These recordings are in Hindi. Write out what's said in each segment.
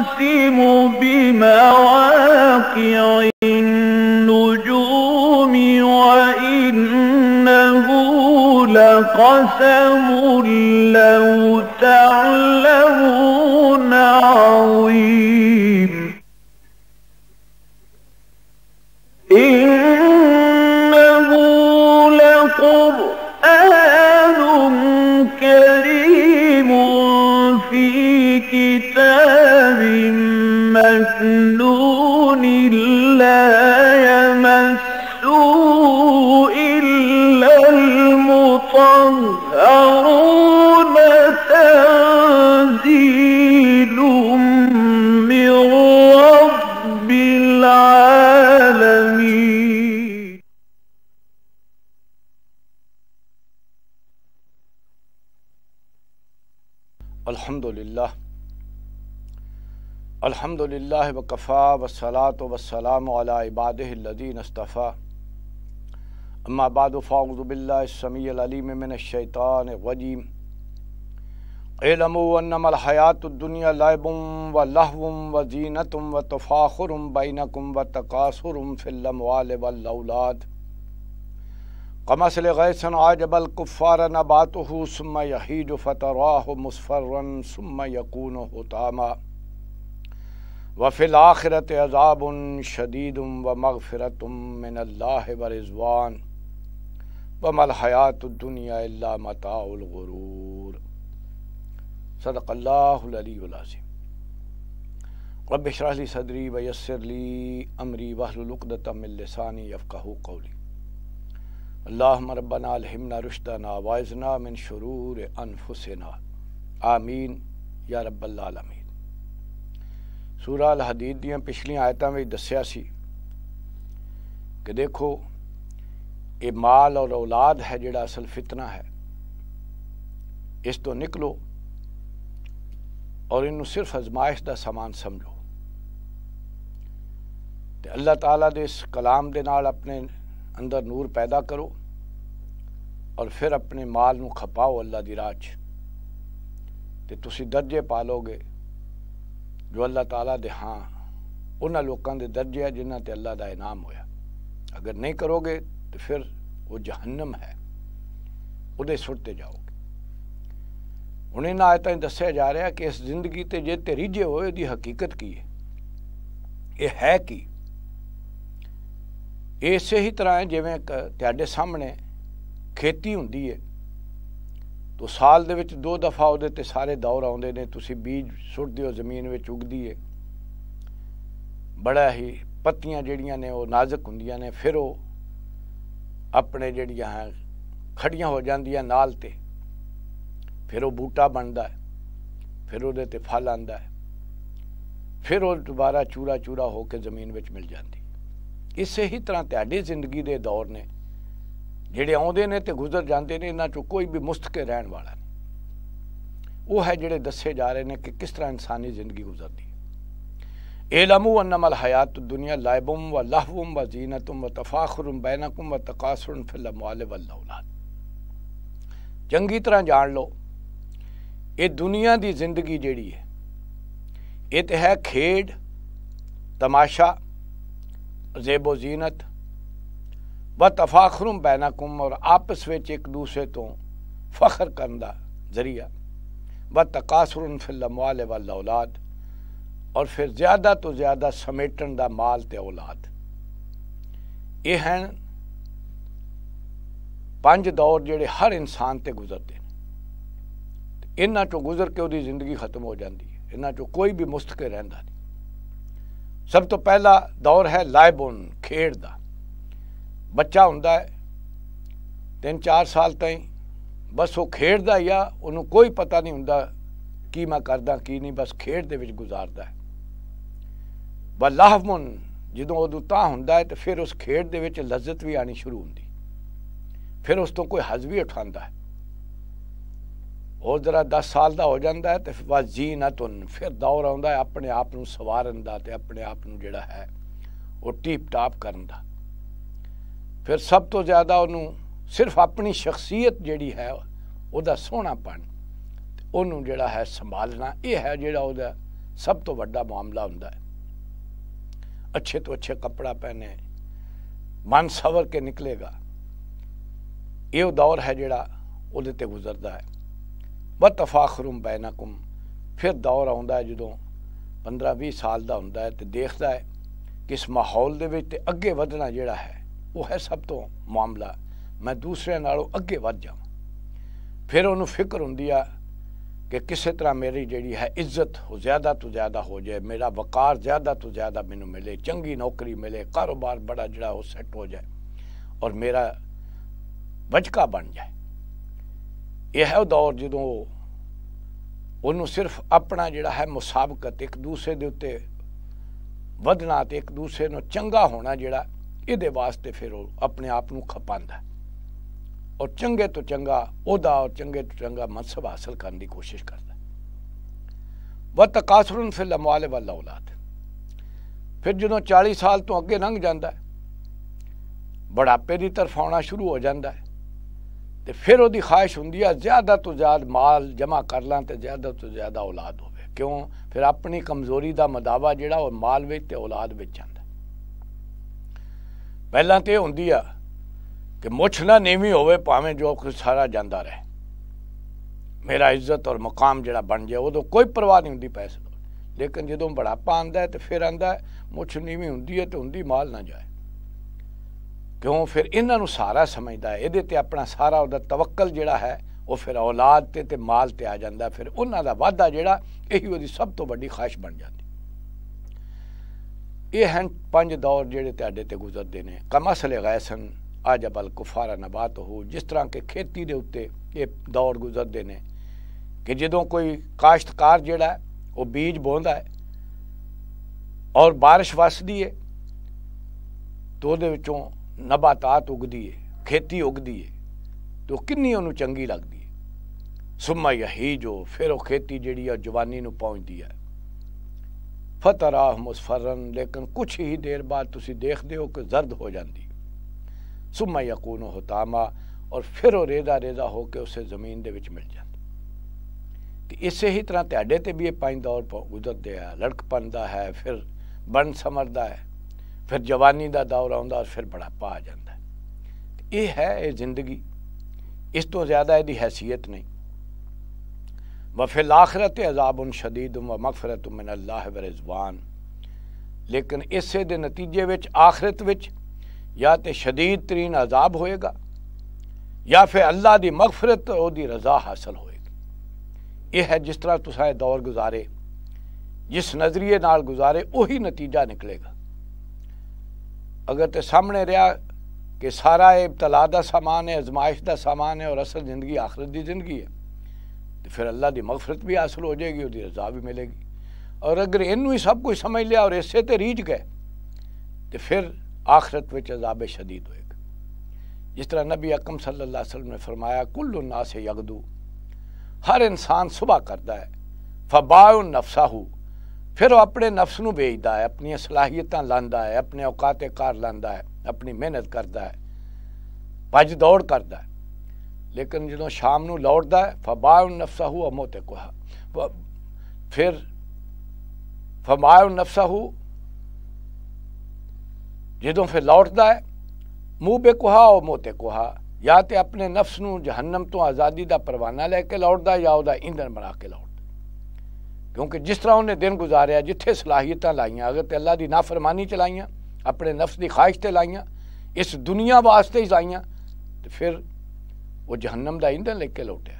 يرسل يظهرون تنزيل من رب العالمين الحمد لله الحمد لله وكفى والصلاة والسلام على عباده الذين اصطفى अम्माबाद फ़ाउज़बिल्लामीमिनशैतानवजीम एलमनमल हयातुनिया लाइबुम व लहुम व जीनतम व तफ़ाखुरुम बैनकुम व तकासुरम फ़िल्लम वाल वल्लाद कमसल गैसन आजबल कुफ़ार नबात सुम यहीद फ़तराह मुसफ़रन सुम यकून होतामा वफ़िल आखिरत अजाबन शदीदम व मगफ़रतम मिनल्ला व रिजवान बमल हयात दुनिया मताउलगरूर सदक़ल्लाज़िम रब शरली सदरी वयसरली अमरी वहलुलतमिलसानी यफ़ाहू कौली अल्लाह रबना वायजना मिन शरूर अनफुसना आमीन या रबीन सूरा अल हदीद पिछलियाँ आयतों में दसिया कि देखो ये माल और औलाद है जोड़ा असल फितना है इस तो निकलो और इन सिर्फ अजमायश का समान समझो तो अल्लाह तला के इस कलाम के नाल अपने अंदर नूर पैदा करो और फिर अपने माल में खपाओ अल्लाह की राह तो दर्जे पालोगे जो अल्लाह तला दे हाँ उन्होंने लोगों के दर्जे है जिन्हें अल्लाह का इनाम होया अगर नहीं करोगे ਤੇ ਫਿਰ ਉਹ ਜਹੰਨਮ ਹੈ ਉਹਦੇ ਸੁਰਤੇ ਜਾਓਗੇ ਹੁਣ ਇਹਨਾਂ ਆਇਤਾਂ ਵਿੱਚ ਦੱਸਿਆ ਜਾ ਰਿਹਾ ਕਿ ਇਸ ਜ਼ਿੰਦਗੀ ਤੇ ਜੇ ਤੇਰੀ ਜੇ ਹੋਏ ਦੀ ਹਕੀਕਤ ਕੀ ਹੈ ਇਹ ਹੈ ਕੀ ਇਸੇ ਹੀ ਤਰ੍ਹਾਂ ਜਿਵੇਂ ਤੁਹਾਡੇ ਸਾਹਮਣੇ ਖੇਤੀ ਹੁੰਦੀ ਹੈ ਤੋ ਸਾਲ ਦੇ ਵਿੱਚ ਦੋ ਦਫਾ ਉਹਦੇ ਤੇ ਸਾਰੇ ਦੌਰ ਆਉਂਦੇ ਨੇ ਤੁਸੀਂ ਬੀਜ ਸੁੱਟਦੇ ਹੋ ਜ਼ਮੀਨ ਵਿੱਚ ਉਗਦੀ ਹੈ ਬੜਾ ਹੀ ਪੱਤੀਆਂ ਜਿਹੜੀਆਂ ਨੇ ਉਹ ਨਾਜ਼ੁਕ ਹੁੰਦੀਆਂ ਨੇ ਫਿਰ ਉਹ ਆਪਣੇ ਜਿਹੜੀਆਂ ਹੈ ਖੜੀਆਂ ਹੋ ਜਾਂਦੀਆਂ ਨਾਲ ਤੇ ਫਿਰ ਉਹ ਬੂਟਾ ਬਣਦਾ ਹੈ ਫਿਰ ਉਹਦੇ ਤੇ ਫਲ ਆਂਦਾ ਹੈ ਫਿਰ ਉਹ ਦੁਬਾਰਾ ਚੂਰਾ ਚੂਰਾ ਹੋ ਕੇ ਜ਼ਮੀਨ ਵਿੱਚ ਮਿਲ ਜਾਂਦੀ ਇਸੇ ਹੀ ਤਰ੍ਹਾਂ ਤੁਹਾਡੀ ਜ਼ਿੰਦਗੀ ਦੇ ਦੌਰ ਨੇ ਜਿਹੜੇ ਆਉਂਦੇ ਨੇ ਤੇ ਗੁਜ਼ਰ ਜਾਂਦੇ ਨੇ ਇਹਨਾਂ ਚੋਂ ਕੋਈ ਵੀ ਮੁਸਤਕੇ ਰਹਿਣ ਵਾਲਾ ਨਹੀਂ ਉਹ ਹੈ ਜਿਹੜੇ ਦੱਸੇ ਜਾ ਰਹੇ ਨੇ ਕਿ ਕਿਸ ਤਰ੍ਹਾਂ ਇਨਸਾਨੀ ਜ਼ਿੰਦਗੀ ਗੁਜ਼ਰਦੀ एलमनमल हयात दुनिया लाइबुम व लहवुम व जीनतुम व तफाखरम बैनकुम व तकासरम फिल्माल वल्लाद चंगी तरह जान लो ये दुनिया की जिंदगी जड़ी है ये तो है खेड तमाशा जेबो जीनत व तफाखरम बैनकुम और आपस में एक दूसरे तो फखर करने का जरिया व तकासरम फिल्माल वल्लाद ਔਰ ਫਿਰ ਜ਼ਿਆਦਾ ਤੋਂ ਜ਼ਿਆਦਾ ਸਮੇਟਣ ਦਾ ਮਾਲ ਤੇ ਔਲਾਦ ਇਹ ਹਨ ਪੰਜ ਦੌਰ ਜਿਹੜੇ ਹਰ ਇਨਸਾਨ ਤੇ ਗੁਜ਼ਰਦੇ ਨੇ ਇਹਨਾਂ ਚੋਂ ਗੁਜ਼ਰ ਕੇ ਉਹਦੀ ਜ਼ਿੰਦਗੀ ਖਤਮ ਹੋ ਜਾਂਦੀ ਹੈ ਇਹਨਾਂ ਚੋਂ ਕੋਈ ਵੀ ਮੁਸਤਕ ਰਹਿੰਦਾ ਨਹੀਂ ਸਭ ਤੋਂ ਪਹਿਲਾ ਦੌਰ ਹੈ ਲਾਇਬੁਨ ਖੇਡ ਦਾ ਬੱਚਾ ਹੁੰਦਾ ਹੈ 3-4 ਸਾਲ ਤਾਈਂ ਬਸ ਉਹ ਖੇਡਦਾ ਹੀ ਆ ਉਹਨੂੰ ਕੋਈ ਪਤਾ ਨਹੀਂ ਹੁੰਦਾ ਕੀ ਮੈਂ ਕਰਦਾ ਕੀ ਨਹੀਂ ਬਸ ਖੇਡ ਦੇ ਵਿੱਚ ਗੁਜ਼ਾਰਦਾ ਹੈ ਵਾ ਲਾਹਵਨ ਜਦੋਂ ਉਹ ਤਾਂ ਹੁੰਦਾ ਹੈ ਤੇ ਫਿਰ ਉਸ ਖੇਡ ਦੇ ਵਿੱਚ ਲਜ਼ਤ ਵੀ ਆਣੀ ਸ਼ੁਰੂ ਹੁੰਦੀ ਫਿਰ ਉਸ ਤੋਂ ਕੋਈ ਹਜ਼ ਵੀ ਉਠਾਉਂਦਾ ਹੈ ਉਹ ਜ਼ਰਾ 10 ਸਾਲ ਦਾ ਹੋ ਜਾਂਦਾ ਹੈ ਤੇ ਵਜ਼ੀਨਤੁਨ ਫਿਰ ਦੌਰ ਆਉਂਦਾ ਹੈ ਆਪਣੇ ਆਪ ਨੂੰ ਸਵਾਰਨ ਦਾ ਤੇ ਆਪਣੇ ਆਪ ਨੂੰ ਜਿਹੜਾ ਹੈ ਉਹ ਟੀਪ ਟਾਪ ਕਰਨ ਦਾ ਫਿਰ ਸਭ ਤੋਂ ਜ਼ਿਆਦਾ ਉਹਨੂੰ ਸਿਰਫ ਆਪਣੀ ਸ਼ਖਸੀਅਤ ਜਿਹੜੀ ਹੈ ਉਹਦਾ ਸੋਹਣਾਪਣ ਉਹਨੂੰ ਜਿਹੜਾ ਹੈ ਸੰਭਾਲਣਾ ਇਹ ਹੈ ਜਿਹੜਾ ਉਹਦਾ ਸਭ ਤੋਂ ਵੱਡਾ ਮਾਮਲਾ ਹੁੰਦਾ ਹੈ अच्छे तो अच्छे कपड़ा पहने ਮਨ ਸਵਰ ਕੇ ਨਿਕਲੇਗਾ ਇਹ ਉਹ ਦੌਰ ਹੈ ਜਿਹੜਾ ਉਹਦੇ ਤੇ ਗੁਜ਼ਰਦਾ ਹੈ ਵਾ ਤਫਾਖਰੁਮ ਬੈਨਕੁਮ ਫਿਰ ਦੌਰ ਆਉਂਦਾ ਹੈ ਜਦੋਂ 15-20 ਸਾਲ ਦਾ ਹੁੰਦਾ ਹੈ ਤੇ ਦੇਖਦਾ ਹੈ ਕਿ ਇਸ ਮਾਹੌਲ ਦੇ ਵਿੱਚ ਤੇ ਅੱਗੇ ਵਧਣਾ ਜਿਹੜਾ ਹੈ ਉਹ ਹੈ ਸਭ ਤੋਂ ਮਾਮਲਾ ਮੈਂ ਦੂਸਰਿਆਂ ਨਾਲੋਂ ਅੱਗੇ ਵੱਧ ਜਾਵਾਂ ਫਿਰ ਉਹਨੂੰ ਫਿਕਰ ਹੁੰਦੀ ਆ कि किस तरह मेरी जी है इज्जत ज्यादा तो ज्यादा हो जाए मेरा वकार ज्यादा तो ज्यादा मैं मिले चंकी नौकरी मिले कारोबार बड़ा जरा सैट हो जाए और मेरा बचका बन जाए यह दौर जो ओनू सिर्फ अपना जोड़ा है मुसाबकत एक दूसरे के उत्ते वना एक दूसरे को चंगा होना जोड़ा ये वास्ते फिर अपने आप को खपा है और चंगे तो चंगा उहदा और चंगे तो चंगा मनसब हासिल करने की कोशिश करता वह तकासुरन फिर लमवाले वाल औलाद फिर जो चाली साल तो अगे लंघ जाता बुढ़ापे की तरफ आना शुरू हो जाता है तो फिर वो ख्वाहिश होंगी ज़्यादा तो ज़्यादा माल जमा कर ला तो ज़्यादा तो ज़्यादा औलाद हो क्यों फिर अपनी कमजोरी का मदावा जोड़ा माल में औलाद में आता पहला तो यह होंगी आ कि मुछ ना नीवी हो भावें जो कुछ सारा जाता रहे मेरा इज्जत और मुकाम जरा बन जाए उदो कोई परवाह नहीं होंगी पैसे लेकिन जो बुढ़ापा आंदा है तो फिर आंदा मुछ नीवी होंगी है तो उनकी माल ना जाए क्यों फिर इन्हों सारा समझदा है ये अपना सारा वह तवक्ल जोड़ा है वह फिर औलाद पर तो माल पर आ जाता फिर उन्हों का वाधा जोड़ा यही वो सब तो वही ख्वाहिश बन जाती ये हैं पं दौर जोड़े ते गुजरते हैं कमसले गए सन ਆਜਬਲ ਕੁਫਾਰਾ ਨਬਾਤ ਹੋ ਜਿਸ ਤਰ੍ਹਾਂ ਕਿ ਖੇਤੀ ਦੇ ਉੱਤੇ ਇਹ ਦੌਰ ਗੁਜ਼ਰਦੇ ਨੇ ਕਿ ਜਦੋਂ ਕੋਈ ਕਾਸ਼ਤਕਾਰ ਜਿਹੜਾ ਉਹ ਬੀਜ ਬੋਂਦਾ ਹੈ ਔਰ بارش ਵਸਦੀ ਹੈ ਤੋਂ ਉਹਦੇ ਵਿੱਚੋਂ ਨਬਾਤਾਤ ਉਗਦੀ ਹੈ ਖੇਤੀ ਉਗਦੀ ਹੈ ਤੋ ਕਿੰਨੀ ਉਹਨੂੰ ਚੰਗੀ ਲੱਗਦੀ ਹੈ ਸੁਮਾ ਯਹੀ ਜੋ ਫਿਰ ਉਹ ਖੇਤੀ ਜਿਹੜੀ ਆ ਜਵਾਨੀ ਨੂੰ ਪਹੁੰਚਦੀ ਹੈ ਫਤਰਾਹ ਮੁਸਫਰਨ ਲੇਕਿਨ ਕੁਝ ਹੀ ਦੇਰ ਬਾਅਦ ਤੁਸੀਂ ਦੇਖਦੇ ਹੋ ਕਿ ਜ਼ਰਦ ਹੋ ਜਾਂਦੀ सुमा यकून हुतामा और फिर वह रेजा रेजा होकर उस जमीन के मिल जाता तो इस ही तरह ते भी ये पाँच दौर प हैं लड़कपन का है फिर बन समरदा है फिर जवानी का दौर आ फिर बुढ़ापा आ जाता है तो ये है ये जिंदगी इस तो ज़्यादा यदि हैसीयत नहीं व फिल आखरत अजाब उन शदीद व मफरत उमिन अल्लाह रिजवान लेकिन इस नतीजे आखरत या तो शदीद तरीन अजाब होएगा या फिर अल्लाह की मगफरत और रजा हासिल होएगी यह है जिस तरह तुसाए दौर गुजारे जिस नज़रिए नाल गुजारे उही नतीजा निकलेगा अगर तो सामने रहा कि सारा इबतला का सामान है आजमाइश का सामान है और असल जिंदगी आखिरत की जिंदगी है तो फिर अल्लाह की मगफरत भी हासिल हो जाएगी और रजा भी मिलेगी और अगर इनू ही सब कुछ समझ लिया और इसे तो रीझ गए तो फिर आखरत में अजाब शदीद होएगा जिस तरह नबी अकम सल्लाम ने फरमाया कुल्ना से यकदू हर इंसान सुबह करता है फबाउ नफसा हो फिर वह अपने नफ्स में बेचता है अपन सलाहियत लादा है अपने औकात कार लादा है अपनी मेहनत करता है भज दौड़ करता है लेकिन जो शाम लौटता है फबाउ नफसा हो अमोते कुहा फिर फमाय नफसा हूँ जो फिर लौटता है मुँह पे कुहा और मुँह कुहा या तो अपने नफ्स न जहन्नम तो आज़ादी का परवाना लेके लौटता या वह ईंधन बना के लौट क्योंकि जिस तरह उन्हें दिन गुजारे जिथे सलाहियत लाइया अगर तो अल्लाह की नाफरमानी च अपने नफ्स की ख्वाहिश लाइया इस दुनिया वास्ते ही लाइया तो फिर वो जहन्नम का ईंधन लेके लौटे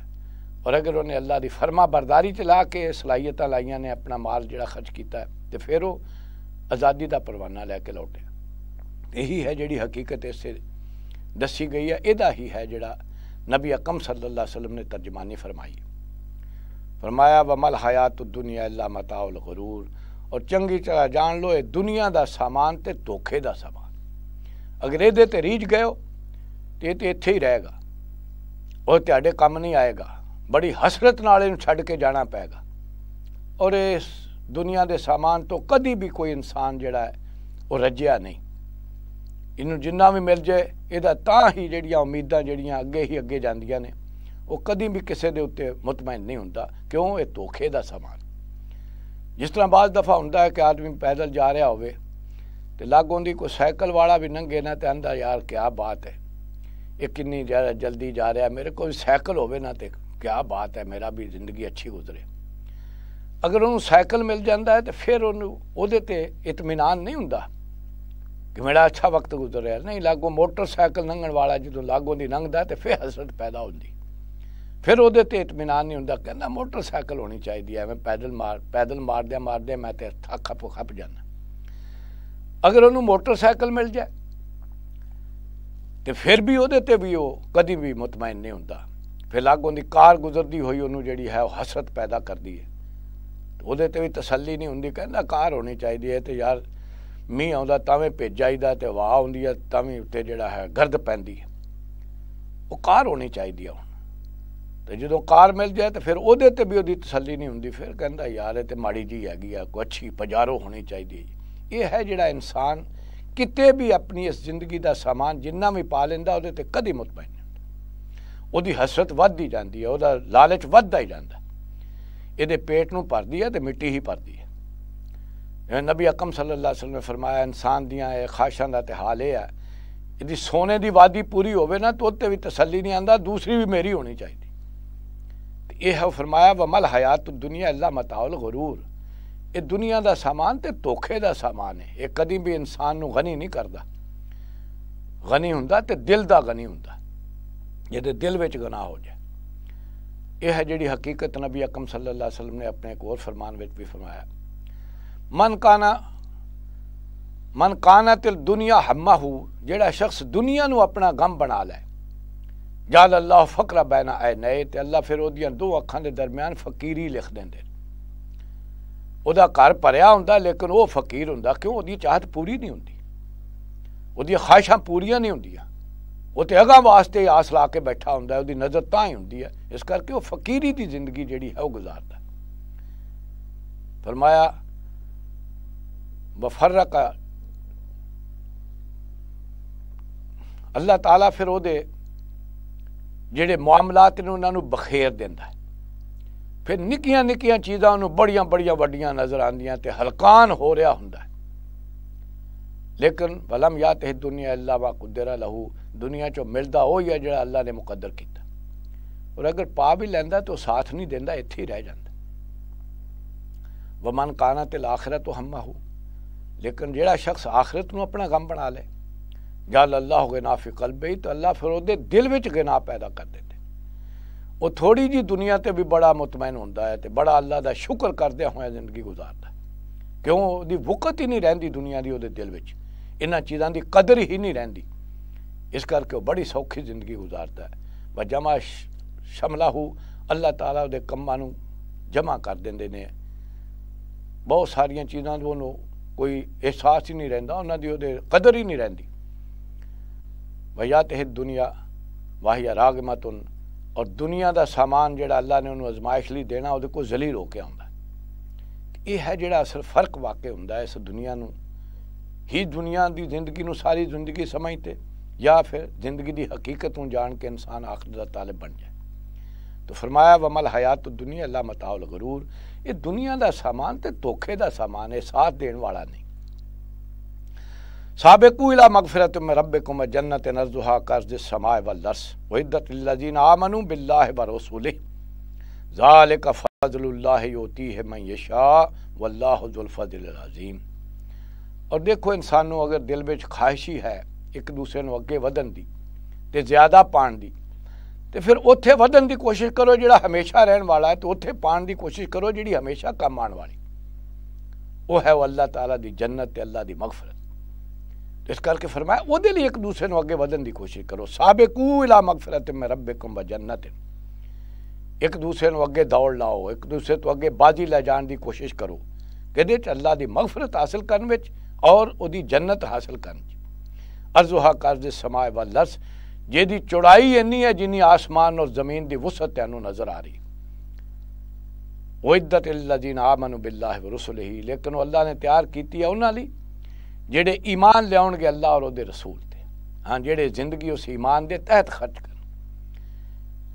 और अगर उन्हें अल्लाह की फर्मा बरदारी चला के सलाहियत लाइया ने अपना माल जरा खर्च किया तो फिर वो आज़ादी का परवाना लैके लौटिया यही है जी हकीकत इस दसी गई है यदा ही है जड़ा नबी अकम सल्ला वसलम ने तर्जमानी फरमाई फरमाया व वमल हयात दुनिया अल्ला मताउल गरूर और चंकी तरह जान लो ये दुनिया का सामान तो धोखे का सामान अगर ये तो रीझ गए तो ये तो इत ही रहेगा और ते कम नहीं आएगा बड़ी हसरत नड़ के जाना पेगा और इस दुनिया के सामान तो कभी भी कोई इंसान जड़ा है वह रजिया नहीं ਇਹਨੂੰ ਜਿੰਨਾ ਵੀ ਮਿਲ ਜੇ ਇਹਦਾ ਤਾਂ ਹੀ ਜਿਹੜੀਆਂ ਉਮੀਦਾਂ ਜਿਹੜੀਆਂ ਅੱਗੇ ਹੀ ਅੱਗੇ ਜਾਂਦੀਆਂ ਨੇ ਉਹ ਕਦੀ ਵੀ ਕਿਸੇ ਦੇ ਉੱਤੇ ਮਤਮੈਨ ਨਹੀਂ ਹੁੰਦਾ ਕਿਉਂ ਇਹ ਧੋਖੇ ਦਾ ਸਮਾਨ ਜਿਸ ਤਰ੍ਹਾਂ ਬਾਅਦ ਦਫਾ ਹੁੰਦਾ ਹੈ ਕਿ ਆਦਮੀ ਪੈਦਲ ਜਾ ਰਿਹਾ ਹੋਵੇ ਤੇ ਲਾਗੋਂ ਦੀ ਕੋਈ ਸਾਈਕਲ ਵਾਲਾ ਵੀ ਨੰਗੇ ਨਾ ਤੇ ਅੰਦਾ ਯਾਰ ਕੀ ਬਾਤ ਹੈ ਇਹ ਕਿੰਨੀ ਜ਼ਿਆਦਾ ਜਲਦੀ ਜਾ ਰਿਹਾ ਮੇਰੇ ਕੋਲ ਸਾਈਕਲ ਹੋਵੇ ਨਾ ਤੇ ਕੀ ਬਾਤ ਹੈ ਮੇਰਾ ਵੀ ਜ਼ਿੰਦਗੀ ਅੱਛੀ ਗੁਜ਼ਰੇ ਅਗਰ ਉਹਨੂੰ ਸਾਈਕਲ ਮਿਲ ਜਾਂਦਾ ਹੈ ਤੇ ਫਿਰ ਉਹਨੂੰ ਉਹਦੇ ਤੇ ਇਤਮਾਨ ਨਹੀਂ ਹੁੰਦਾ ਕਿ ਮੇਰਾ ਅੱਛਾ ਵਕਤ ਗੁਜ਼ਰਿਆ ਨਹੀਂ ਲਾਗੋ ਮੋਟਰਸਾਈਕਲ ਲੰਘਣ ਵਾਲਾ ਜਦੋਂ ਲਾਗੋ ਦੀ ਲੰਘਦਾ ਤੇ ਫੇਰ ਹਸਰਤ ਪੈਦਾ ਹੁੰਦੀ ਫਿਰ ਉਹਦੇ ਤੇ ਇਤਮਾਨ ਨਹੀਂ ਹੁੰਦਾ ਕਹਿੰਦਾ ਮੋਟਰਸਾਈਕਲ ਹੋਣੀ ਚਾਹੀਦੀ ਐ ਮੈਂ ਪੈਦਲ ਮਾਰ ਪੈਦਲ ਮਾਰਦੇ ਮਾਰਦੇ ਮੈਂ ਤੇ ਥੱਕ ਖਪ ਖਪ ਜਾਂਦਾ ਅਗਰ ਉਹਨੂੰ ਮੋਟਰਸਾਈਕਲ ਮਿਲ ਜਾਏ ਤੇ ਫਿਰ ਵੀ ਉਹਦੇ ਤੇ ਵੀ ਉਹ ਕਦੀ ਵੀ ਮਤਮਾਇਨ ਨਹੀਂ ਹੁੰਦਾ ਫਿਰ ਲਾਗੋ ਦੀ ਕਾਰ ਗੁਜ਼ਰਦੀ ਹੋਈ ਉਹਨੂੰ ਜਿਹੜੀ ਹੈ ਉਹ ਹਸਰਤ ਪੈਦਾ ਕਰਦੀ ਹੈ ਉਹਦੇ ਤੇ ਵੀ ਤਸੱਲੀ ਨਹੀਂ ਹੁੰਦੀ ਕਹਿੰਦਾ ਕਾਰ ਹੋਣੀ ਚਾਹੀਦੀ ਐ ਤੇ ਯਾਰ ਮੀਂਹ ਆਉਂਦਾ ਤਾਂ ਵੀ ਭੇਜ ਜਾਈਦਾ ਤੇ ਵਾਹ ਆਉਂਦੀ ਆ ਤਾਂ ਵੀ ਉੱਤੇ ਜਿਹੜਾ ਹੈ ਗਰਦ ਪੈਂਦੀ ਹੈ ਉਹ ਕਾਰ ਹੋਣੀ ਚਾਹੀਦੀ ਆ ਹੁਣ ਤੇ ਜਦੋਂ ਕਾਰ ਮਿਲ ਜਾਏ ਤੇ ਫਿਰ ਉਹਦੇ ਤੇ ਵੀ ਉਹਦੀ ਤਸੱਲੀ ਨਹੀਂ ਹੁੰਦੀ ਫਿਰ ਕਹਿੰਦਾ ਯਾਰ ਇਹ ਤੇ ਮਾੜੀ ਜੀ ਹੈਗੀ ਆ ਕੋਈ ਅੱਛੀ ਪਜਾਰੋ ਹੋਣੀ ਚਾਹੀਦੀ ਹੈ ਇਹ ਹੈ ਜਿਹੜਾ ਇਨਸਾਨ ਕਿਤੇ ਵੀ ਆਪਣੀ ਇਸ ਜ਼ਿੰਦਗੀ ਦਾ ਸਮਾਨ ਜਿੰਨਾ ਵੀ ਪਾ ਲੈਂਦਾ ਉਹਦੇ ਤੇ ਕਦੀ ਮੁਤਮੈਨ ਉਹਦੀ ਹਸਰਤ ਵੱਧਦੀ ਜਾਂਦੀ ਹੈ ਉਹਦਾ ਲਾਲਚ ਵੱਧਦਾ ਹੀ ਜਾਂਦਾ ਇਹਦੇ ਪੇਟ ਨੂੰ ਭਰਦੀ ਹੈ ਤੇ ਮਿੱਟੀ ਹੀ ਭਰਦੀ ਹੈ नबी अकम सल्ला वसलम ने फरमाया इंसान दियां एह् ख्वाहिशां दा ते हाल एह् ऐ यदि सोने दी वादी पूरी होवे ना तो उत्ते भी तसल्ली नहीं आंदा दूसरी भी मेरी होनी चाहिए ते यह है फरमाया वमल हयात दुनिया अल्लाह मताउल गरूर ਇਹ ਦੁਨੀਆ ਦਾ ਸਾਮਾਨ ਤੇ ਧੋਖੇ ਦਾ ਸਾਮਾਨ ਹੈ ਇਹ ਕਦੀ ਵੀ ਇਨਸਾਨ ਨੂੰ ਗਨੀ ਨਹੀਂ ਕਰਦਾ ਗਨੀ ਹੁੰਦਾ ਤੇ ਦਿਲ ਦਾ ਗਨੀ ਹੁੰਦਾ ਜਿਹਦੇ ਦਿਲ ਵਿੱਚ ਗੁਨਾਹ ਹੋ ਜਾ ਇਹ ਹੈ ਜਿਹੜੀ ਹਕੀਕਤ ਨਬੀ ਅਕਮ ਸੱਲੱਲਾਹੁ ਅਲੈहि ਵਸੱਲਮ ਨੇ ਆਪਣੇ ਇੱਕ ਹੋਰ ਫਰਮਾਨ ਵਿੱਚ ਵੀ ਫਰਮਾਇਆ मन काना मन काना तिल दुनिया हम्मा हु जड़ा शख्स दुनिया नु अपना गम बना लै जाल अल्लाह फकरा बैना आए नए तो अल्लाह फिर ओदिया दो अखा के दरम्यान फकीरी लिख दें वह घर भरया हों लेकिन वह फकीर हों क्यों चाहत पूरी नहीं होंगी वो ख्वाहिशा पूरी नहीं होंदिया वो तो अगह वास्ते आस ला के बैठा हों नज़र ता ही होंगी है इस करके वह फकीरी की जिंदगी जी है वह गुजारता फरमाया बफर्रक अल्लाह तला फिर वो जेडे मामलात ने उन्होंने बखेर देंदा है फिर निकिया निकिया चीज़ा बड़िया बड़िया व्डिया नज़र आंदियां तो हलकान हो रहा हों लेकिन वलम या तह दुनिया अल्लाह वा कुदेरा लहू दुनिया चो मिलता उ ही है जो अल्लाह ने मुकदर किया और अगर पा भी लेंदा तो साथ नहीं देंदा इत ही रह जाता वमन काना तिल आखिरत तो हम्मा हो लेकिन ਜਿਹੜਾ ਸ਼ਖਸ ਆਖਰਤ ਨੂੰ ਆਪਣਾ ਗਮ ਬਣਾ ਲੇ ਜਲ ਅੱਲਾਹ ਗਿਨਾ ਫੀ ਕਲਬੇ ਤਾਂ ਅੱਲਾਹ ਫਿਰ ਉਹਦੇ ਦਿਲ ਵਿੱਚ ਗਿਨਾ ਪੈਦਾ ਕਰ ਦਿੰਦੇ ਉਹ ਥੋੜੀ ਜੀ ਦੁਨੀਆ ਤੇ ਵੀ ਬੜਾ ਮਤਮੈਨ ਹੁੰਦਾ ਹੈ ਤੇ ਬੜਾ ਅੱਲਾਹ ਦਾ ਸ਼ੁਕਰ ਕਰਦੇ ਹੋਇਆ ਜ਼ਿੰਦਗੀ ਗੁਜ਼ਾਰਦਾ ਕਿਉਂ ਉਹਦੀ ਵਕਤ ਹੀ ਨਹੀਂ ਰਹਿੰਦੀ ਦੁਨੀਆ ਦੀ ਉਹਦੇ ਦਿਲ ਵਿੱਚ ਇਹਨਾਂ ਚੀਜ਼ਾਂ ਦੀ ਕਦਰ ਹੀ ਨਹੀਂ ਰਹਿੰਦੀ ਇਸ ਕਰਕੇ ਉਹ ਬੜੀ ਸੌਖੀ ਜ਼ਿੰਦਗੀ ਗੁਜ਼ਾਰਦਾ ਹੈ ਵਾ ਜਮਾ ਸ਼ਮਲਾ ਹੋ ਅੱਲਾਹ ਤਾਲਾ ਉਹਦੇ ਕੰਮਾਂ ਨੂੰ ਜਮਾ ਕਰ ਦਿੰਦੇ ਨੇ ਬਹੁਤ ਸਾਰੀਆਂ ਚੀਜ਼ਾਂ ਉਹਨੂੰ कोई एहसास ही नहीं रहा उन्होंने कदर ही नहीं रही भैया तो दुनिया वाहिया राग मतुन और दुनिया का सामान जोड़ा अल्लाह ने उन्होंने अजमायशली देना वो को जलील होकर आंदा यह है जो असल फर्क वाकई हों इस दुनिया को ही दुनिया की जिंदगी सारी जिंदगी समझते या फिर जिंदगी की हकीकत जान के इंसान आखिर का तालब बन जाए तो फरमाया वमल हयात तो दुनिया अल्लाह मताउल गरूर ये दुनिया का सामान तो धोखे का सामान है साथ देने वाला नहीं सबकू इला मगफरत में रब कुम जन्नत नजुहा कर्ज समाय वलस वहीदतजीन आमनु बिल्ला व रसूल ज़ाल का फ़जल्ला योती है मैं यशा वल्लाजुल्फ़ज़ीम और देखो इंसानों अगर दिल में ख्वाहिशी है एक दूसरे को अगे वन की तो ज़्यादा पाने की तो फिर उत्थे वन की कोशिश करो जो हमेशा रहने वाला है तो उत्थे पाने की कोशिश करो जी हमेशा कम आने वाली वह है वो अल्लाह तला की जन्नत अल्लाह की मगफरत तो इस करके फरमाया वो एक दूसरे को अगे वन की कोशिश करो साबेकू इला मगफरत मैं रबे कुंब जन्नत एक दूसरे को अगे दौड़ लाओ एक दूसरे तो अगे बाजी ले जाने की कोशिश करो कहते अल्लाह की मगफरत हासिल करने और जन्नत हासिल कर अर्जुहा कर समाए वस जेदी चौड़ाई इन्नी है जिनी आसमान और जमीन की वुसत तैन नजर आ रही वो ओद्दत जीन आमन बिल्ला है रुसल ही लेकिन अल्लाह ने तैयार की है उन्होंने जेडे ईमान लिया अल्लाह और रसूल से हाँ जेडे जिंदगी उस ईमान के तहत खर्च कर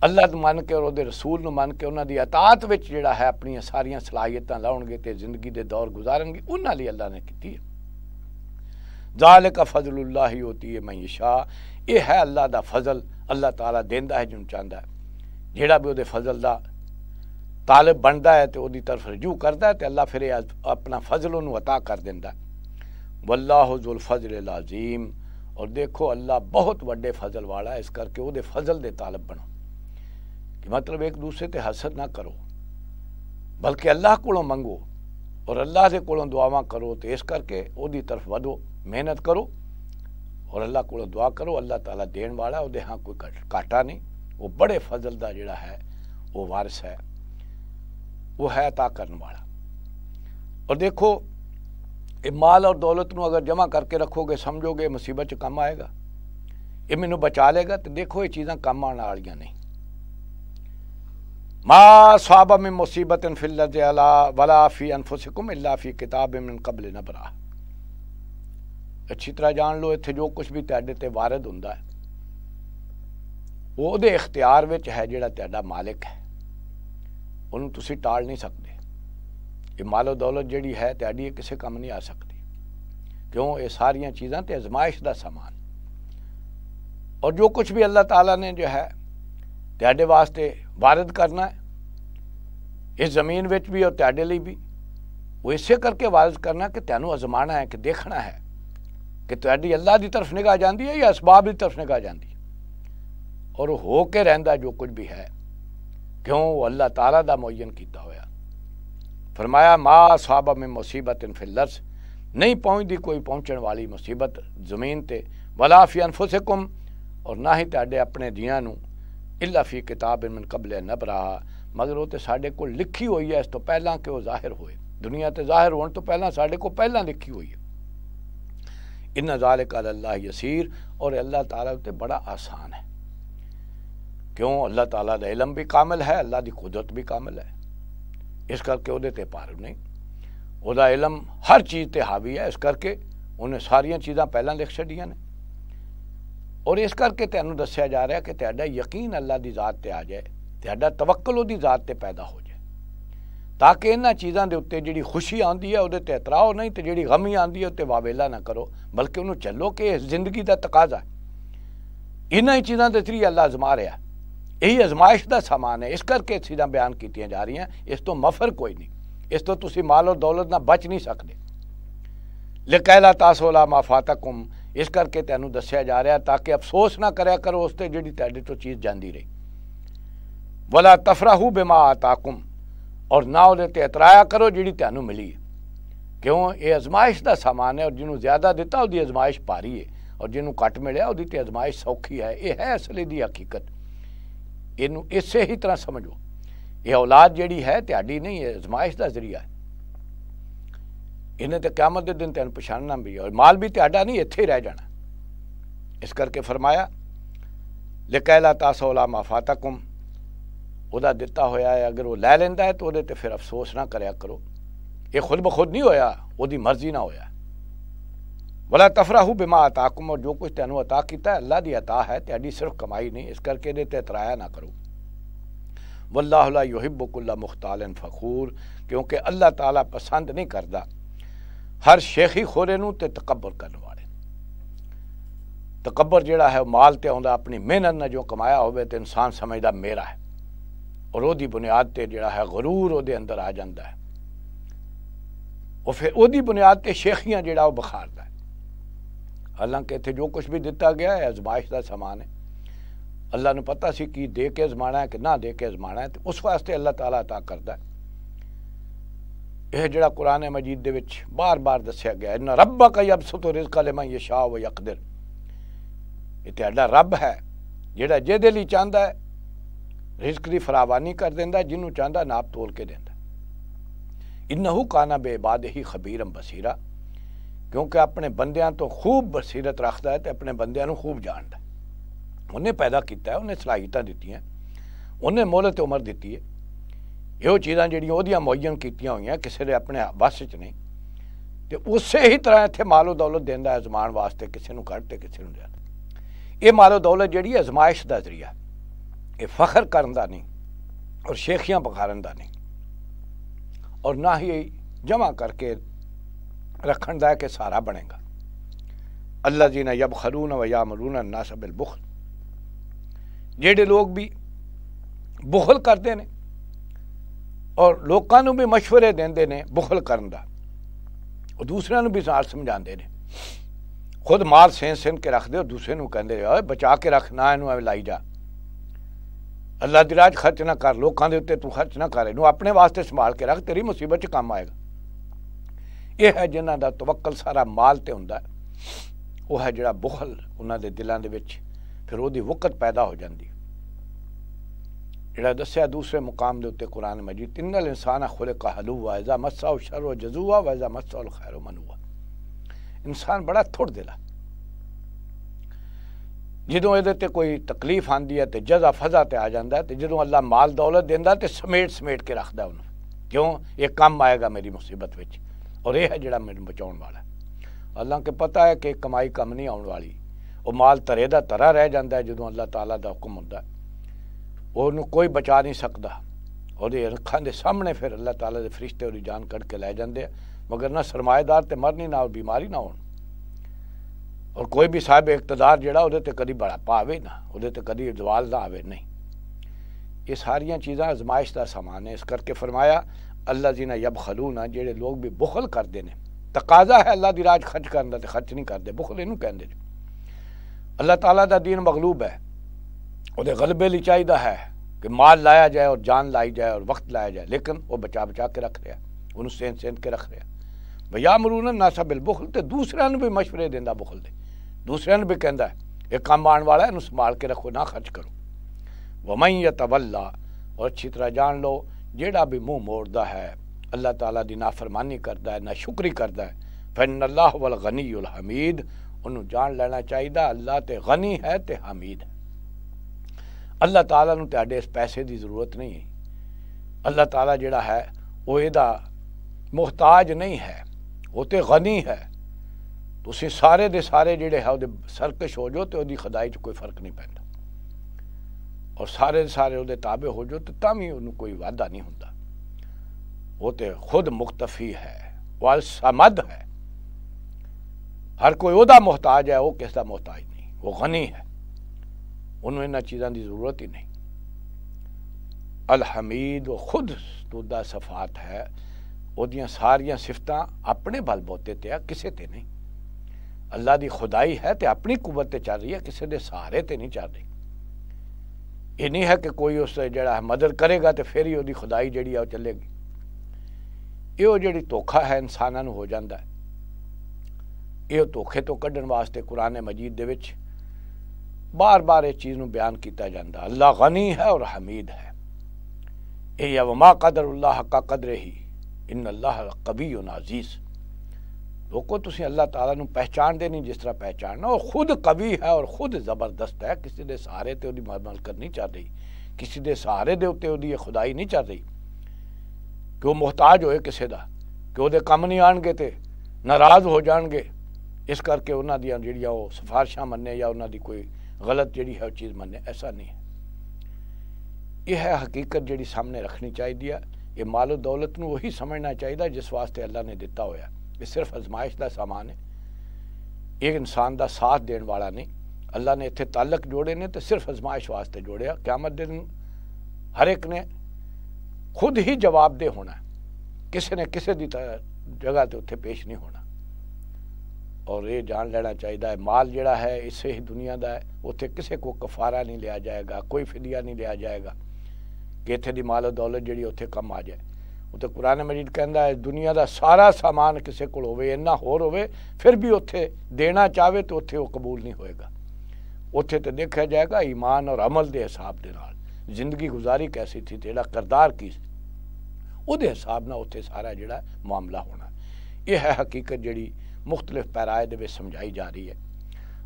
अल्लाह मन के और रसूल मन के उन्होंने अतात जो है अपन सारिया सलाहियत लागे तो जिंदगी दौर गुजारन उन्होंने अल्लाह ने की है जाल का फजल अल्लाह ही होती है मई शाह यह है अल्लाह का फजल अल्लाह तला देता है जिन चाहता है जोड़ा भी वो फजल का तालब बनता है तो वो तरफ रजू करता है तो अल्लाह फिर अपना फजल उन्होंने अता कर देता है वल्लाह जुल फजल लाजीम और देखो अल्लाह बहुत व्डे फजल वाला इस करके वो फजल के तालब बनो कि मतलब एक दूसरे से हसर ना करो बल्कि अल्लाह को मंगो और अल्लाह के को दुआव करो तो इस करके तरफ बढ़ो मेहनत करो और अल्लाह को दुआ करो अल्लाह तला देन वाला वो हाँ कोई काटा नहीं वो बड़े फजल का जोड़ा है वो वारस है वो है अता करने वाला और देखो ये माल और दौलत को अगर जमा करके रखोगे समझोगे मुसीबत कम आएगा ये मैनू बचा लेगा तो देखो ये चीज़ा कम आने वाली नहीं माँ सुबा में मुसीबत फिल्ला वला फ़ी अनफुसकुम अल्ला फ़ी किताब इमिन कबले नबरा अच्छी तरह जान लो इतने जो कुछ भी तेरे वारद हों इख्तियार है जोड़ा मालिक है वनू तुम टाल नहीं सकते ये मालो दौलत जी है ताड़ी किसी काम नहीं आ सकती क्यों ये सारिया चीज़ा तो आजमाइश का समान और जो कुछ भी अल्लाह तला ने जो है ते वास्ते वारद करना है इस जमीन भी और तेरे लिए भी वो इस करके वारद करना कि तेन अजमा है कि देखना है कि ਤੁਹਾਡੀ अल्लाह की तरफ निगाह जाती है या असबाब की तरफ निगाह जाती और हो के रहा जो कुछ भी है क्यों ਕਿਉਂ ਉਹ ਅੱਲਾ ਤਾਲਾ ਦਾ ਮੁਅਯਨ ਕੀਤਾ ਹੋਇਆ ਫਰਮਾਇਆ ਮਾ ਸਾਬਾ ਮੇ ਮੁਸੀਬਤ ਇਨ ਫਿਲਰਸ नहीं पहुँचती कोई पहुँचने वाली मुसीबत जमीन पर वलाफी अनफुसकुम और ना ही ते अपने दिया इलाफी किताब इन कबले नब रहा मगर वो तो साढ़े को लिखी हुई है इस तो पहला कि वह जाहिर होए दुनिया तो जाहिर होने तो पहला साढ़े को पहला लिखी हुई है इन अल्लाह यसीर और अल्लाह ताला ते बड़ा आसान है क्यों अल्लाह ताला का इलम भी कामिल है अल्लाह की कुदरत भी कामिल है इस करके वे पार नहीं वह इलम हर चीज़ पर हावी है इस करके उन्हें सारिया चीज़ा पहल लिख छड़िया ने और इस करके तैन दसया जा रहा कि यकीन अल्लाह की जात पर आ जाए तवक्ल वो जात पर पैदा हो जाए ताकि इन चीज़ों के उत्ते जी खुशी आँदी है वह एतराओ नहीं तो जी गमी आँदी है उत्ते वावेला ना करो बल्कि उन्होंने चलो कि जिंदगी का तकाजा इन्होंने चीज़ों के जरिए अल्लाह अजमा रहा यही अजमायश का समान है इस करके चीज़ा बयान की जा रही इस तो मफर कोई नहीं इस तो तुम माल और दौलत ना बच नहीं सकते लिकैला तासोला माफाता कुम इस करके तैनू दसया जा रहा ताकि अफसोस ना करया करो उस जी तो चीज़ जाती रही वाला तफराहू बेमा आता कुम ਔਰ ਨਾ ਉਹਦੇ ਤੇ ਇਤਰਾਇਆ ਕਰੋ ਜਿਹੜੀ ਤੁਹਾਨੂੰ ਮਿਲੀ ਹੈ ਕਿਉਂ ਇਹ ਅਜ਼ਮਾਇਸ਼ ਦਾ ਸਮਾਨ ਹੈ ਔਰ ਜਿਹਨੂੰ ਜ਼ਿਆਦਾ ਦਿੱਤਾ ਉਹਦੀ ਅਜ਼ਮਾਇਸ਼ ਭਾਰੀ ਹੈ ਔਰ ਜਿਹਨੂੰ ਘੱਟ ਮਿਲਿਆ ਉਹਦੀ ਤੇ ਅਜ਼ਮਾਇਸ਼ ਸੌਖੀ ਹੈ ਇਹ ਹੈ ਅਸਲੀ ਦੀ ਹਕੀਕਤ ਇਹਨੂੰ ਇਸੇ ਹੀ ਤਰ੍ਹਾਂ ਸਮਝੋ ਇਹ ਔਲਾਦ ਜਿਹੜੀ ਹੈ ਤੁਹਾਡੀ ਨਹੀਂ ਹੈ ਅਜ਼ਮਾਇਸ਼ ਦਾ ਜ਼ਰੀਆ ਹੈ ਇਹਨੇ ਤੇ ਕਿਆਮਤ ਦੇ ਦਿਨ ਤੈਨੂੰ ਪਛਾਣਨਾ ਵੀ ਔਰ ਮਾਲ ਵੀ ਤੁਹਾਡਾ ਨਹੀਂ ਇੱਥੇ ਰਹਿ ਜਾਣਾ ਇਸ ਕਰਕੇ ਫਰਮਾਇਆ ਲਕੈਲਾ ਤਾਸੌਲਾ ਮਾਫਾਤਕੁਮ ਉਹਦਾ ਦਿੱਤਾ ਹੋਇਆ ਹੈ ਅਗਰ ਉਹ ਲੈ ਲੈਂਦਾ ਹੈ ਤਾਂ ਉਹਦੇ ਤੇ ਫਿਰ ਅਫਸੋਸ ਨਾ ਕਰਿਆ ਕਰੋ ਇਹ ਖੁਦ ਬਖੁਦ ਨਹੀਂ ਹੋਇਆ ਉਹਦੀ ਮਰਜ਼ੀ ਨਾ ਹੋਇਆ ਵਲਾ ਤਫਰਾਹੂ ਬਿਮਾ ਅਤਾਕਮ ਔਰ ਜੋ ਕੁਝ ਤੈਨੂੰ ਅਤਾ ਕੀਤਾ ਅੱਲਾ ਦੀ ਅਤਾ ਹੈ ਤੁਹਾਡੀ ਸਿਰਫ ਕਮਾਈ ਨਹੀਂ ਇਸ ਕਰਕੇ ਇਹਦੇ ਤੇ ਇਤਰਾਇਆ ਨਾ ਕਰੋ वल्लाह ला युहिब्बुकुल्ला मुख्तालन फखूर क्योंकि अल्लाह ताला पसंद नहीं करता हर शेखी खोरे तो तकबर करने वाले तकबर जोड़ा है माल तो आता अपनी मेहनत ने जो कमाया हो तो इंसान समझता मेरा है और वो बुनियाद पर जड़ा है गरूर वो अंदर आ जाता है और फिर ओदी बुनियाद पर शेखियाँ जड़ा वो बखारदा है हालांकि इतने जो कुछ भी दिता गया है अजमाइश का समान है अल्लाह ने पता से कि दे के अजमाना है कि ना दे के अजमाना है तो उस वास्ते अल्लाह तला अता करता है यह जरा कुरने मजीद के बार बार दसया गया इन्ना रब कई अब सुतो रिजका ले मैं ये शाह वो यकदिर ये तो रब है जेड़ा जेदे चाहता है ਰਿਜ਼ਕ ਦੀ ਫਰਾਵਾਨੀ ਕਰ ਦਿੰਦਾ ਜਿਹਨੂੰ ਚਾਹੁੰਦਾ ਨਾਪ ਤੋਲ ਕੇ ਦਿੰਦਾ ਇਨਹੁ ਕਾਨਾ ਬੇਬਾਦਹੀ ਖਬੀਰਮ ਬਸੀਰਾ ਕਿਉਂਕਿ ਆਪਣੇ ਬੰਦਿਆਂ ਤੋਂ ਖੂਬ ਬਸੀਰਤ ਰੱਖਦਾ ਹੈ ਤੇ ਆਪਣੇ ਬੰਦਿਆਂ ਨੂੰ ਖੂਬ ਜਾਣਦਾ ਉਹਨੇ ਪੈਦਾ ਕੀਤਾ ਉਹਨੇ ਸਲਾਹੀਤਾਂ ਦਿੱਤੀਆਂ ਉਹਨੇ ਮੌਲਤ ਉਮਰ ਦਿੱਤੀ ਹੈ ਇਹੋ ਚੀਜ਼ਾਂ ਜਿਹੜੀਆਂ ਉਹਦੀਆਂ ਮੁਅੱਯਨ ਕੀਤੀਆਂ ਹੋਈਆਂ ਕਿਸੇ ਦੇ ਆਪਣੇ ਵੱਸ 'ਚ ਨਹੀਂ ਤੇ ਉਸੇ ਹੀ ਤਰ੍ਹਾਂ ਇੱਥੇ ਮਾਲੋ ਦੌਲਤ ਦਿੰਦਾ ਹੈ ਜ਼ਮਾਨ ਵਾਸਤੇ ਕਿਸੇ ਨੂੰ ਘੱਟ ਤੇ ਕਿਸੇ ਨੂੰ ਜ਼ਿਆਦਾ ਇਹ ਮਾਲੋ ਦੌਲਤ ਜਿਹੜੀ ਹੈ ਅਜ਼ਮਾਇਸ਼ ਦਾ ਜ਼ਰੀਆ ये फखर करता नहीं और शेखियाँ पखारन का नहीं और ना ही जमा करके रखन का कि सारा बनेगा अल्लाह जी ने यब खरून व या मरून ना सबिल बुखल जेडे लोग भी बुखल करते ने और लोगों भी मशवरे देंगे ने बुखल कर दूसर भी सार हैं खुद माल सेंध सेंध के रख दे और दूसरे को कहें बचा के रखना इन्हू लाई जा ਅੱਲਾ ਦੀ ਰਾਜ ਖਰਚ ਨਾ ਕਰ ਲੋਕਾਂ ਦੇ ਉੱਤੇ ਤੂੰ ਖਰਚ ਨਾ ਕਰ ਇਹਨੂੰ ਆਪਣੇ ਵਾਸਤੇ ਸੰਭਾਲ ਕੇ ਰੱਖ ਤੇਰੀ ਮੁਸੀਬਤ 'ਚ ਕੰਮ ਆਏਗਾ ਇਹ ਹੈ ਜਿਨ੍ਹਾਂ ਦਾ ਤਵੱਕਲ ਸਾਰਾ ਮਾਲ ਤੇ ਹੁੰਦਾ ਉਹ ਹੈ ਜਿਹੜਾ ਬੁਖਲ ਉਹਨਾਂ ਦੇ ਦਿਲਾਂ ਦੇ ਵਿੱਚ ਫਿਰ ਉਹਦੀ ਵਕਤ ਪੈਦਾ ਹੋ ਜਾਂਦੀ ਜਿਹੜਾ ਦੱਸਿਆ ਦੂਸਰੇ ਮੁਕਾਮ ਦੇ ਉੱਤੇ ਕੁਰਾਨ ਮਜੀਦ ਇਨਲ ਇਨਸਾਨ ਖੁਲਕ ਹਲੂਆ ਇਜ਼ਾ ਮਸਾ ਸ਼ਰ ਜਜ਼ੂਆ ਵਾ ਇਜ਼ਾ ਮਸਾ ਖੈਰ ਮਨੂਆ ਇਨਸਾਨ ਬੜਾ ਥੁੜ ਦਿਲਾ ਜਦੋਂ ਇਹਦੇ ਤੇ ਕੋਈ ਤਕਲੀਫ ਆਂਦੀ ਹੈ ਤੇ ਜਜ਼ਾ ਫਜ਼ਾ ਤੇ ਆ ਜਾਂਦਾ ਤੇ ਜਦੋਂ ਅੱਲਾ ਮਾਲ ਦੌਲਤ ਦਿੰਦਾ ਤੇ ਸਮੇਟ ਸਮੇਟ ਕੇ ਰੱਖਦਾ ਉਹਨੂੰ ਕਿਉਂ ਇਹ ਕੰਮ ਆਏਗਾ ਮੇਰੀ ਮੁਸੀਬਤ ਵਿੱਚ ਔਰ ਇਹ ਹੈ ਜਿਹੜਾ ਮੈਨੂੰ ਬਚਾਉਣ ਵਾਲਾ ਅੱਲਾ ਕੇ ਪਤਾ ਹੈ ਕਿ ਕਮਾਈ ਕੰਮ ਨਹੀਂ ਆਉਣ ਵਾਲੀ ਉਹ ਮਾਲ ਤਰੇ ਦਾ ਤਰਾ ਰਹਿ ਜਾਂਦਾ ਜਦੋਂ ਅੱਲਾ ਤਾਲਾ ਦਾ ਹੁਕਮ ਹੁੰਦਾ ਉਹਨੂੰ ਕੋਈ ਬਚਾ ਨਹੀਂ ਸਕਦਾ ਉਹਦੇ ਅੱਖਾਂ ਦੇ ਸਾਹਮਣੇ ਫਿਰ ਅੱਲਾ ਤਾਲਾ ਦੇ ਫਰਿਸ਼ਤੇ ਉਹਦੀ ਜਾਨ ਕੱਢ ਕੇ ਲੈ ਜਾਂਦੇ ਮਗਰ ਨਾ ਸਰਮਾਇਦਾਰ ਤੇ ਮਰਨੀ ਨਾ ਔਰ ਬਿਮਾਰੀ ਨਾ ਹੋਣ और कोई भी साहब इकतदार जरा कभी बढ़ापा आए ना वे कभी जवाल ना आवे नहीं ये सारिया चीज़ा आजमाइश का समान है इस करके फरमाया अल्लाह जी ने यब खलून आ जोड़े लोग भी बुखल करते हैं तकाजा है अल्लाह की राज खर्च कर खर्च नहीं करते बुखल इनू कहें अल्लाह तला का दीन मकलूब है वो गलबे लिए चाहिए है कि माल लाया जाए और जान लाई जाए और वक्त लाया जाए लेकिन वह बचा बचा के रख रहा है उन्होंने सेंध सेंध के रख रहा है भैया मरू ना सा बिल बुखल तो दूसरों भी मशवरे दिता बुखल दे दूसर भी कहता है एक कम आने वाला इन संभाल के रखो ना खर्च करो वमई या तबला और अच्छी तरह जान लो जड़ा भी मुँह मोड़ता है अल्लाह तला की नाफरमानी करता है ना शुक्री करता है फिर अल्लाह वल गनी उल हमीद उन्होंने जान लेना चाहिए अल्लाह तो गनी है तो हमीद है अल्लाह तला इस पैसे की जरूरत नहीं अल्लाह तला जड़ा है वह यदा मुहताज नहीं है वो तो गनी है तुम सारे दे सारे जोड़े है वो सरकश हो जाओ तो वो खुदाई कोई फर्क नहीं पैदा और सारे सारे वो ताबे हो जाओ तो तभी उन्होंने कोई वाधा नहीं होंगे वो तो खुद मुख्तफी है वह समद है हर कोई वह मोहताज है वह किसका मोहताज नहीं वह गनी है उन्होंने इन्होंने चीज़ों की जरूरत ही नहीं अलहमीद वो खुद सफात है वोदिया सारिया सिफत अपने बल बोते है किसी नहीं अल्लाह की खुदाई है तो अपनी कुवत चल रही है किसी के सहारे तो नहीं चल रही ये नहीं है कि कोई उस जरा मदद करेगा तो फिर ही खुदाई जी चलेगी यो जी धोखा है इंसाना हो जाता है यो धोखे तो क्ढन वास्ते कुरने मजीद के बार बार इस चीज़ को बयान किया जाता अल्लाह गनी है और हमीद है ये अवमा कदर उल्ला का कदर ही इन अल्लाह कभी उन अजीज़ रोको तुम अल्लाह तला पहचानते नहीं जिस तरह पहचान पहचानना और खुद कवि है और खुद जबरदस्त है किसी के सहारे तो मलकर नहीं चल रही किसी के सहारे के उ खुदाई नहीं चल रही कि वह मुहताज होए किसी का कि वो कम नहीं आने तो नाराज़ हो जाएंगे इस करके उन्होंने जीडिया वो सिफारिशा मने या उन्होंने कोई गलत जी है चीज़ मने ऐसा नहीं है यह है हकीकत जी सामने रखनी चाहिए है ये मालो दौलत उ समझना चाहिए जिस वास्ते अल्लाह ने दिता होया ये सिर्फ आजमाइश का समान है ये इंसान का साथ देने वाला नहीं अल्लाह ने इतने तलक जोड़े ने तो सिर्फ आजमाइश वास्ते जोड़े क्यामत दिन हर एक ने खुद ही जवाबदेह होना किसी ने किसी की जगह तो उ पेश नहीं होना और ये जान लेना चाहिए माल जोड़ा है इसे ही दुनिया का है उत्थे किसी को कफारा नहीं लिया जाएगा कोई फिदिया नहीं लिया जाएगा कि इतने की माल दौलत जी उ कम आ जाए वो कुरान मजिद कहता है दुनिया का सारा समान किसी को होर हो फिर भी उत्थे देना चाहे तो उत्थे वो कबूल नहीं होएगा उत्थे तो देखा जाएगा ईमान और अमल के हिसाब के जिंदगी गुजारी कैसी थी तो जरा करदार की वो हिसाब न उ सारा जोड़ा मामला होना यह है हकीकत जी मुख्तलिफ पैराए दे समझाई जा रही है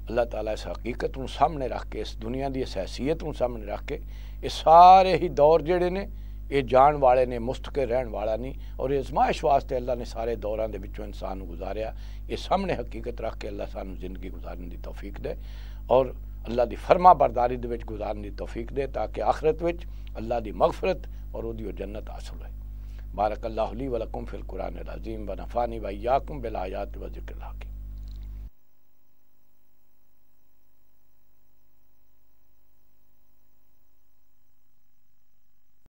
अल्लाह तला इस हकीकत को सामने रख के इस दुनिया की इस हैसीयत को सामने रख के ये सारे ही दौर जोड़े ने ये जान वाले ने मुस्तक रहने वाला नहीं और इजमाइश वास्ते अला ने सारे दौर के इंसान गुजारिया ये सामने हकीकत रख के अला सू जिंदगी गुजारने की तोफीक दे और अल्लाह की फर्मा बरदारी दे गुजारने की तोफीक दे ताकि आखरत में अल्लाह की मगफरत और जन्नत हासिल हो बारक अल्लाह वलकुम फिल कुरान अजीम व नफानी व याकुम बिल आयात व जिक्र लाके